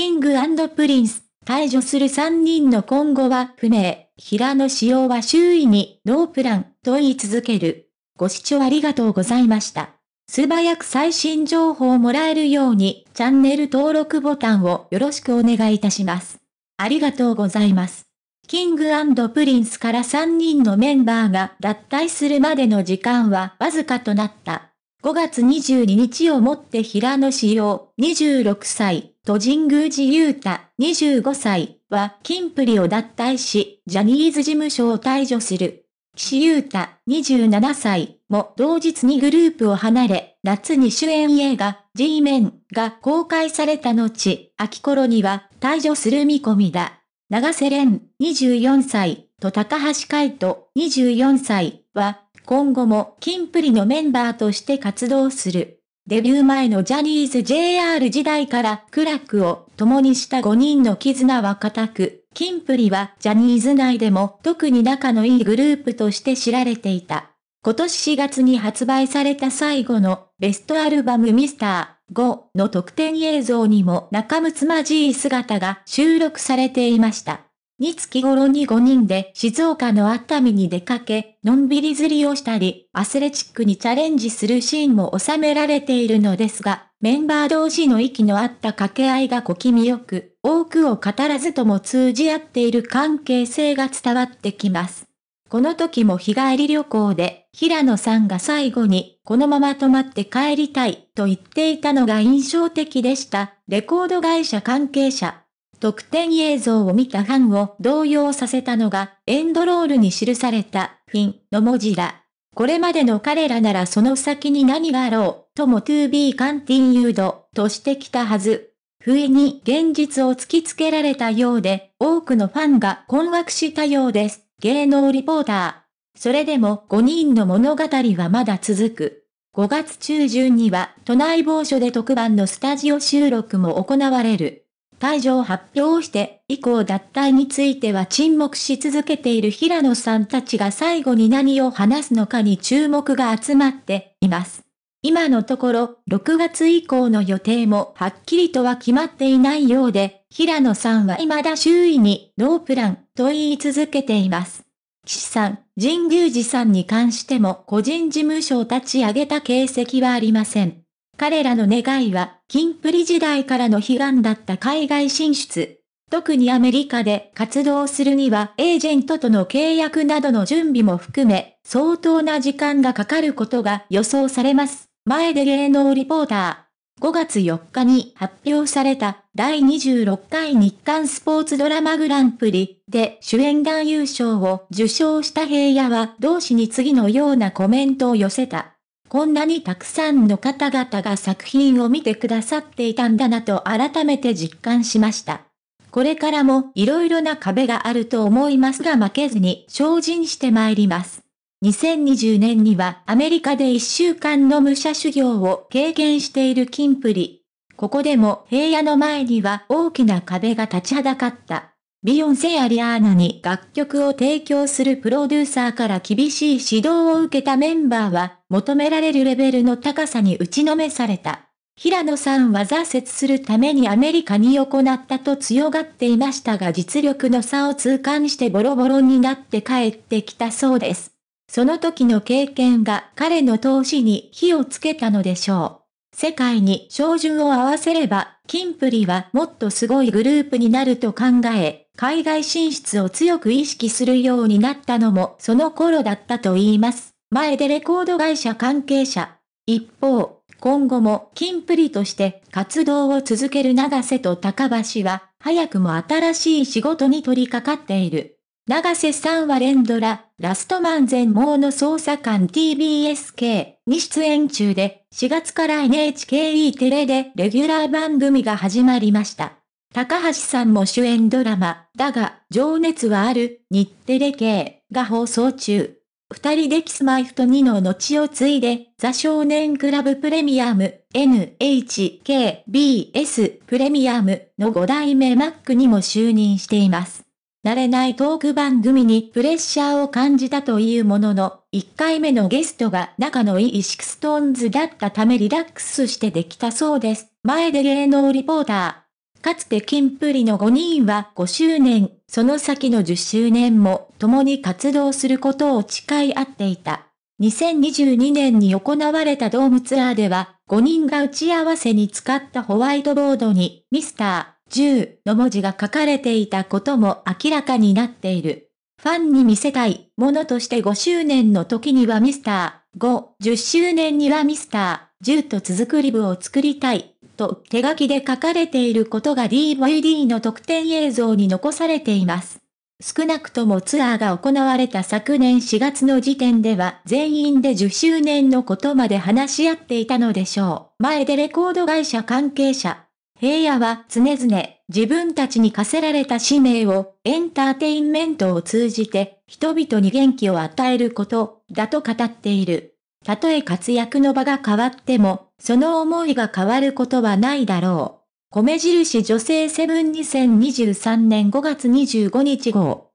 キングプリンス、退場する3人の今後は不明、平野紫耀は周囲にノープランと言い続ける。ご視聴ありがとうございました。素早く最新情報をもらえるようにチャンネル登録ボタンをよろしくお願いいたします。ありがとうございます。キングプリンスから3人のメンバーが脱退するまでの時間はわずかとなった。5月22日をもって平野紫耀26歳、と神宮寺雄太25歳はキンプリを脱退し、ジャニーズ事務所を退場する。岸優太27歳も同日にグループを離れ、夏に主演映画 G メンが公開された後、秋頃には退場する見込みだ。長瀬廉24歳と高橋海人24歳は今後もキンプリのメンバーとして活動する。デビュー前のジャニーズ JR 時代から苦楽を共にした5人の絆は固く、キンプリはジャニーズ内でも特に仲のいいグループとして知られていた。今年4月に発売された最後のベストアルバムミスター5の特典映像にも仲睦まじい姿が収録されていました。に月頃に5人で静岡の熱海に出かけ、のんびり釣りをしたり、アスレチックにチャレンジするシーンも収められているのですが、メンバー同士の息の合った掛け合いが小気味よく、多くを語らずとも通じ合っている関係性が伝わってきます。この時も日帰り旅行で、平野さんが最後に、このまま泊まって帰りたいと言っていたのが印象的でした。レコード会社関係者、特典映像を見たファンを動揺させたのが、エンドロールに記された、フィンの文字だ。これまでの彼らならその先に何があろう、とも2 be continued としてきたはず。不意に現実を突きつけられたようで、多くのファンが困惑したようです。芸能リポーター。それでも5人の物語はまだ続く。5月中旬には都内某所で特番のスタジオ収録も行われる。退場発表して以降脱退については沈黙し続けている平野さんたちが最後に何を話すのかに注目が集まっています。今のところ、6月以降の予定もはっきりとは決まっていないようで、平野さんは未だ周囲にノープランと言い続けています。岸さん、神宮寺さんに関しても個人事務所を立ち上げた形跡はありません。彼らの願いは、キンプリ時代からの悲願だった海外進出。特にアメリカで活動するにはエージェントとの契約などの準備も含め、相当な時間がかかることが予想されます。前で芸能リポーター。5月4日に発表された第26回日刊スポーツドラマグランプリで主演男優賞を受賞した平野は同志に次のようなコメントを寄せた。こんなにたくさんの方々が作品を見てくださっていたんだなと改めて実感しました。これからも色々な壁があると思いますが負けずに精進してまいります。2020年にはアメリカで1週間の武者修行を経験しているキンプリ。ここでも平野の前には大きな壁が立ちはだかった。ビヨンセ・アリアーナに楽曲を提供するプロデューサーから厳しい指導を受けたメンバーは求められるレベルの高さに打ちのめされた。平野さんは挫折するためにアメリカに行ったと強がっていましたが実力の差を痛感してボロボロになって帰ってきたそうです。その時の経験が彼の投資に火をつけたのでしょう。世界に照準を合わせれば、金プリはもっとすごいグループになると考え、海外進出を強く意識するようになったのもその頃だったと言います。前でレコード会社関係者。一方、今後も金プリとして活動を続ける長瀬と高橋は、早くも新しい仕事に取り掛かっている。長瀬さんは連ドラ、ラストマン全盲の捜査官 TBSK に出演中で、4月から NHKE テレでレギュラー番組が始まりました。高橋さんも主演ドラマ、だが、情熱はある、日テレ系が放送中。二人でキスマイフト2の後を継いで、ザ少年クラブプレミアム、NHKBS プレミアムの5代目マックにも就任しています。慣れないトーク番組にプレッシャーを感じたというものの、1回目のゲストが仲のいいシクストーンズだったためリラックスしてできたそうです。前で芸能リポーター。かつてキンプリの5人は5周年、その先の10周年も共に活動することを誓い合っていた。2022年に行われたドームツアーでは、5人が打ち合わせに使ったホワイトボードに、ミスター、ュ0の文字が書かれていたことも明らかになっている。ファンに見せたいものとして5周年の時にはミスター、5、10周年にはミスター、10と続くリブを作りたい、と手書きで書かれていることが DVD の特典映像に残されています。少なくともツアーが行われた昨年4月の時点では全員で10周年のことまで話し合っていたのでしょう。前でレコード会社関係者。平野は常々自分たちに課せられた使命をエンターテインメントを通じて人々に元気を与えることだと語っている。たとえ活躍の場が変わっても、その思いが変わることはないだろう。米印女性セブン2023年5月25日号。